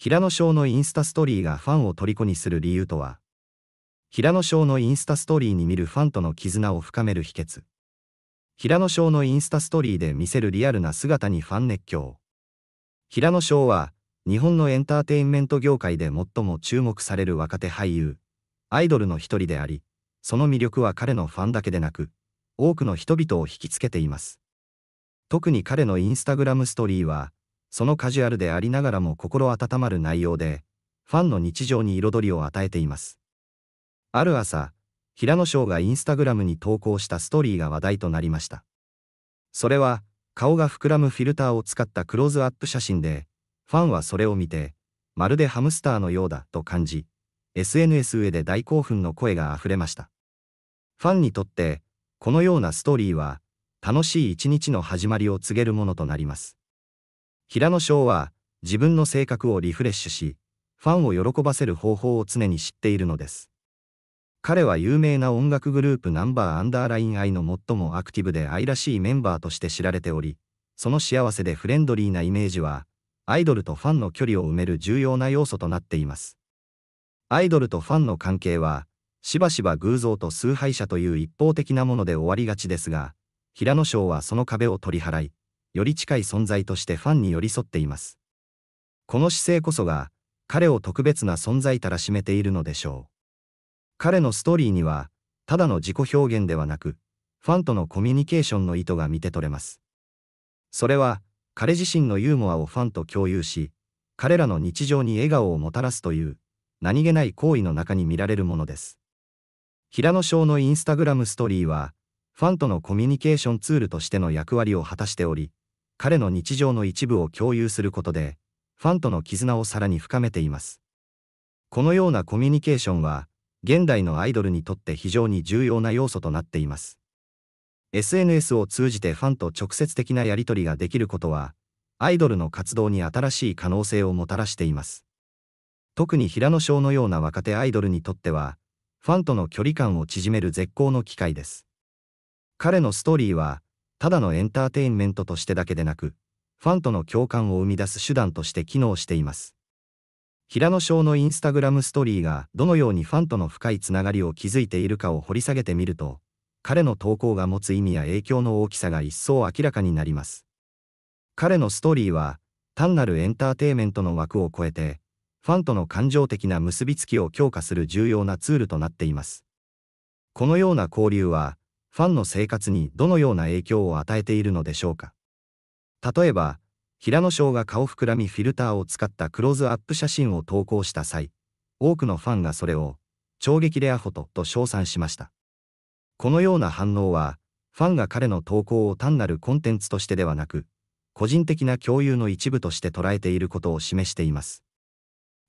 平野翔のインスタストーリーがファンを虜にする理由とは平野翔のインスタストーリーに見るファンとの絆を深める秘訣平野翔のインスタストーリーで見せるリアルな姿にファン熱狂平野翔は日本のエンターテインメント業界で最も注目される若手俳優アイドルの一人でありその魅力は彼のファンだけでなく多くの人々を引きつけています特に彼のインスタグラムストーリーはそのカジュアルでありながらも心温まる内容で、ファンの日常に彩りを与えています。ある朝、平野翔がインスタグラムに投稿したストーリーが話題となりました。それは、顔が膨らむフィルターを使ったクローズアップ写真で、ファンはそれを見て、まるでハムスターのようだと感じ、SNS 上で大興奮の声が溢れました。ファンにとって、このようなストーリーは、楽しい一日の始まりを告げるものとなります。平野翔は自分の性格をリフレッシュし、ファンを喜ばせる方法を常に知っているのです。彼は有名な音楽グループナンバーアンダーライン愛の最もアクティブで愛らしいメンバーとして知られており、その幸せでフレンドリーなイメージは、アイドルとファンの距離を埋める重要な要素となっています。アイドルとファンの関係は、しばしば偶像と崇拝者という一方的なもので終わりがちですが、平野翔はその壁を取り払い、より近い存在としてファンに寄り添っています。この姿勢こそが、彼を特別な存在たらしめているのでしょう。彼のストーリーには、ただの自己表現ではなく、ファンとのコミュニケーションの意図が見て取れます。それは、彼自身のユーモアをファンと共有し、彼らの日常に笑顔をもたらすという、何気ない行為の中に見られるものです。平野翔のインスタグラムストーリーは、ファンとのコミュニケーションツールとしての役割を果たしており、彼の日常の一部を共有することで、ファンとの絆をさらに深めています。このようなコミュニケーションは、現代のアイドルにとって非常に重要な要素となっています。SNS を通じてファンと直接的なやり取りができることは、アイドルの活動に新しい可能性をもたらしています。特に平野翔のような若手アイドルにとっては、ファンとの距離感を縮める絶好の機会です。彼のストーリーは、ただのエンターテインメントとしてだけでなく、ファンとの共感を生み出す手段として機能しています。平野翔のインスタグラムストーリーがどのようにファンとの深いつながりを築いているかを掘り下げてみると、彼の投稿が持つ意味や影響の大きさが一層明らかになります。彼のストーリーは、単なるエンターテインメントの枠を超えて、ファンとの感情的な結びつきを強化する重要なツールとなっています。このような交流は、ファンの生活にどのような影響を与えているのでしょうか。例えば、平野翔が顔膨らみフィルターを使ったクローズアップ写真を投稿した際、多くのファンがそれを、衝撃レアフォトと称賛しました。このような反応は、ファンが彼の投稿を単なるコンテンツとしてではなく、個人的な共有の一部として捉えていることを示しています。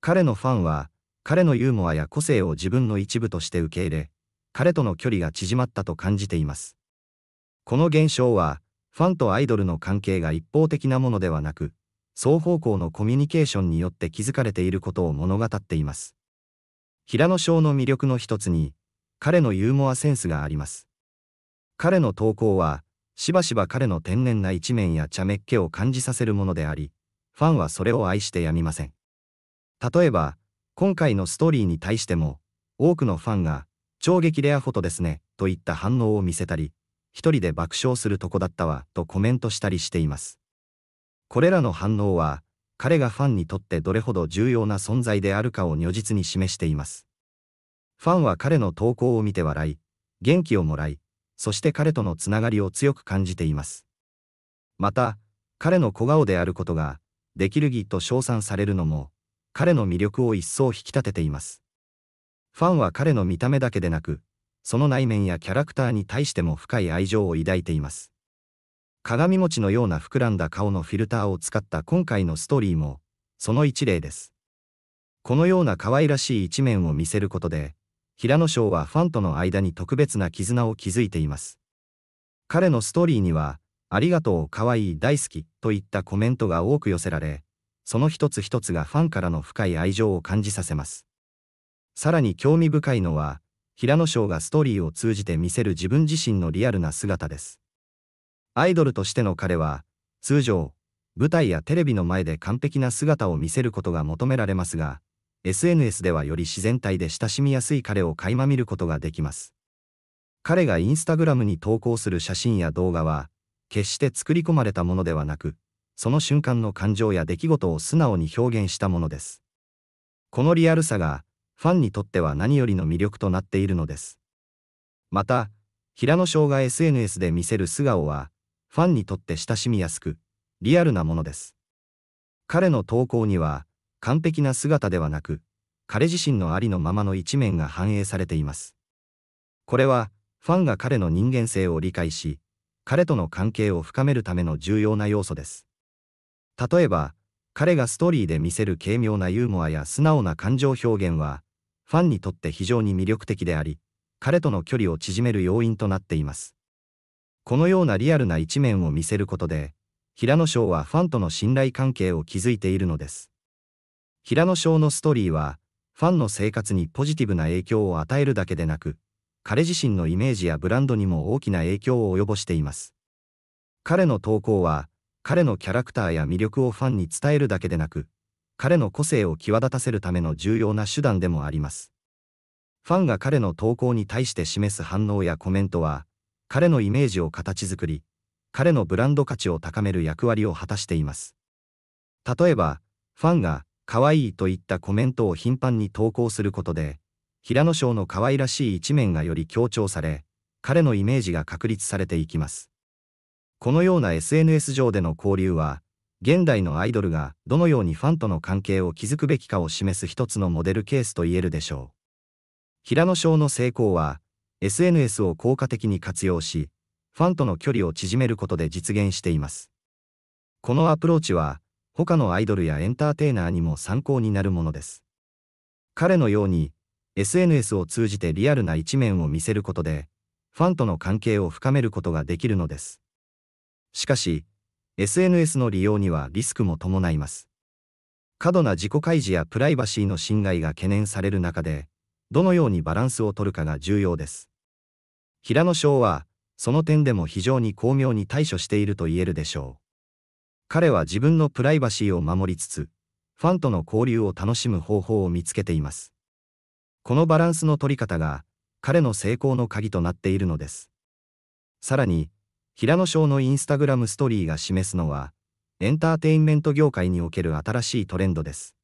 彼のファンは、彼のユーモアや個性を自分の一部として受け入れ、彼との距離が縮まったと感じています。この現象は、ファンとアイドルの関係が一方的なものではなく、双方向のコミュニケーションによって築かれていることを物語っています。平野翔の魅力の一つに、彼のユーモアセンスがあります。彼の投稿は、しばしば彼の天然な一面や茶目っ気を感じさせるものであり、ファンはそれを愛してやみません。例えば、今回のストーリーに対しても、多くのファンが、超激レアフォトですね、といった反応を見せたり、一人で爆笑するとこだったわ、とコメントしたりしています。これらの反応は、彼がファンにとってどれほど重要な存在であるかを如実に示しています。ファンは彼の投稿を見て笑い、元気をもらい、そして彼とのつながりを強く感じています。また、彼の小顔であることが、できるぎと称賛されるのも、彼の魅力を一層引き立てています。ファンは彼の見た目だけでなく、その内面やキャラクターに対しても深い愛情を抱いています。鏡餅のような膨らんだ顔のフィルターを使った今回のストーリーも、その一例です。このような可愛らしい一面を見せることで、平野翔はファンとの間に特別な絆を築いています。彼のストーリーには、ありがとう、かわいい、大好き、といったコメントが多く寄せられ、その一つ一つがファンからの深い愛情を感じさせます。さらに興味深いのは、平野翔がストーリーを通じて見せる自分自身のリアルな姿です。アイドルとしての彼は、通常、舞台やテレビの前で完璧な姿を見せることが求められますが、SNS ではより自然体で親しみやすい彼を垣間見ることができます。彼がインスタグラムに投稿する写真や動画は、決して作り込まれたものではなく、その瞬間の感情や出来事を素直に表現したものです。このリアルさが、ファンにとっては何よりの魅力となっているのです。また、平野翔が SNS で見せる素顔は、ファンにとって親しみやすく、リアルなものです。彼の投稿には、完璧な姿ではなく、彼自身のありのままの一面が反映されています。これは、ファンが彼の人間性を理解し、彼との関係を深めるための重要な要素です。例えば、彼がストーリーで見せる軽妙なユーモアや素直な感情表現は、ファンにとって非常に魅力的であり、彼との距離を縮める要因となっています。このようなリアルな一面を見せることで、平野翔はファンとの信頼関係を築いているのです。平野翔のストーリーは、ファンの生活にポジティブな影響を与えるだけでなく、彼自身のイメージやブランドにも大きな影響を及ぼしています。彼の投稿は、彼のキャラクターや魅力をファンに伝えるだけでなく、彼の個性を際立たせるための重要な手段でもあります。ファンが彼の投稿に対して示す反応やコメントは、彼のイメージを形作り、彼のブランド価値を高める役割を果たしています。例えば、ファンが、可愛いといったコメントを頻繁に投稿することで、平野翔の可愛らしい一面がより強調され、彼のイメージが確立されていきます。このような SNS 上での交流は、現代のアイドルがどのようにファンとの関係を築くべきかを示す一つのモデルケースと言えるでしょう。平野翔の成功は、SNS を効果的に活用し、ファンとの距離を縮めることで実現しています。このアプローチは、他のアイドルやエンターテイナーにも参考になるものです。彼のように、SNS を通じてリアルな一面を見せることで、ファンとの関係を深めることができるのです。しかし、SNS の利用にはリスクも伴います。過度な自己開示やプライバシーの侵害が懸念される中で、どのようにバランスを取るかが重要です。平野翔は、その点でも非常に巧妙に対処していると言えるでしょう。彼は自分のプライバシーを守りつつ、ファンとの交流を楽しむ方法を見つけています。このバランスの取り方が、彼の成功の鍵となっているのです。さらに、平野翔のインスタグラムストーリーが示すのは、エンターテインメント業界における新しいトレンドです。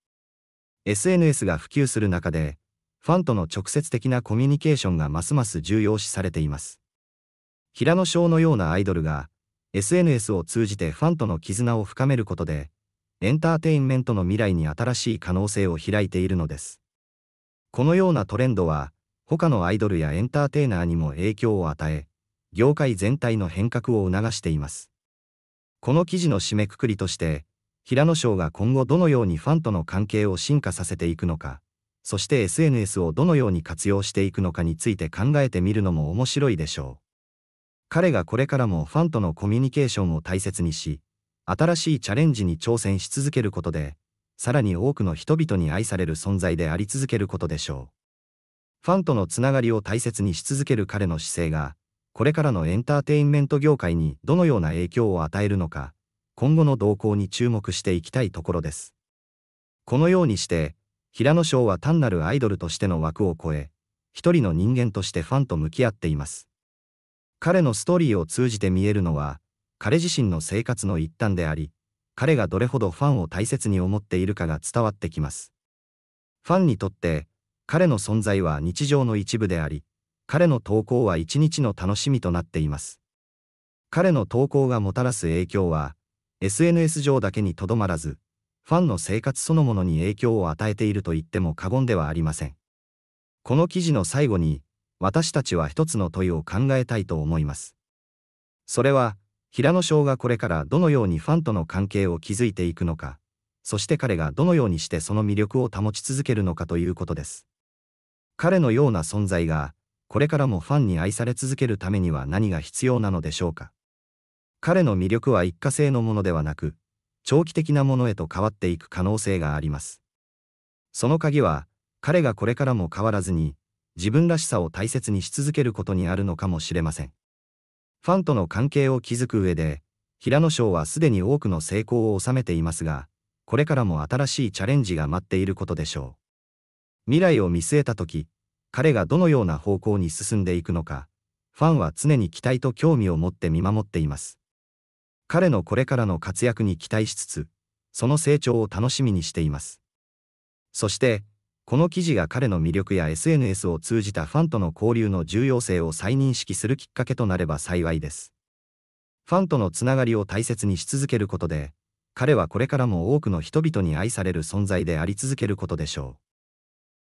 SNS が普及する中で、ファンとの直接的なコミュニケーションがますます重要視されています。平野翔のようなアイドルが、SNS を通じてファンとの絆を深めることで、エンターテインメントの未来に新しい可能性を開いているのです。このようなトレンドは、他のアイドルやエンターテイナーにも影響を与え、業界全体の変革を促しています。この記事の締めくくりとして、平野翔が今後どのようにファンとの関係を進化させていくのか、そして SNS をどのように活用していくのかについて考えてみるのも面白いでしょう。彼がこれからもファンとのコミュニケーションを大切にし、新しいチャレンジに挑戦し続けることで、さらに多くの人々に愛される存在であり続けることでしょう。ファンとのつながりを大切にし続ける彼の姿勢が、これからのエンターテインメント業界にどのような影響を与えるのか、今後の動向に注目していきたいところです。このようにして、平野翔は単なるアイドルとしての枠を超え、一人の人間としてファンと向き合っています。彼のストーリーを通じて見えるのは、彼自身の生活の一端であり、彼がどれほどファンを大切に思っているかが伝わってきます。ファンにとって、彼の存在は日常の一部であり、彼の投稿は一日の楽しみとなっています。彼の投稿がもたらす影響は、SNS 上だけにとどまらず、ファンの生活そのものに影響を与えていると言っても過言ではありません。この記事の最後に、私たちは一つの問いを考えたいと思います。それは、平野翔がこれからどのようにファンとの関係を築いていくのか、そして彼がどのようにしてその魅力を保ち続けるのかということです。彼のような存在が、これからもファンに愛され続けるためには何が必要なのでしょうか。彼の魅力は一過性のものではなく、長期的なものへと変わっていく可能性があります。その鍵は、彼がこれからも変わらずに、自分らしさを大切にし続けることにあるのかもしれません。ファンとの関係を築く上で、平野翔はすでに多くの成功を収めていますが、これからも新しいチャレンジが待っていることでしょう。未来を見据えた時、彼がどのような方向に進んでいくのか、ファンは常に期待と興味を持って見守っています。彼のこれからの活躍に期待しつつ、その成長を楽しみにしています。そして、この記事が彼の魅力や SNS を通じたファンとの交流の重要性を再認識するきっかけとなれば幸いです。ファンとのつながりを大切にし続けることで、彼はこれからも多くの人々に愛される存在であり続けることでしょう。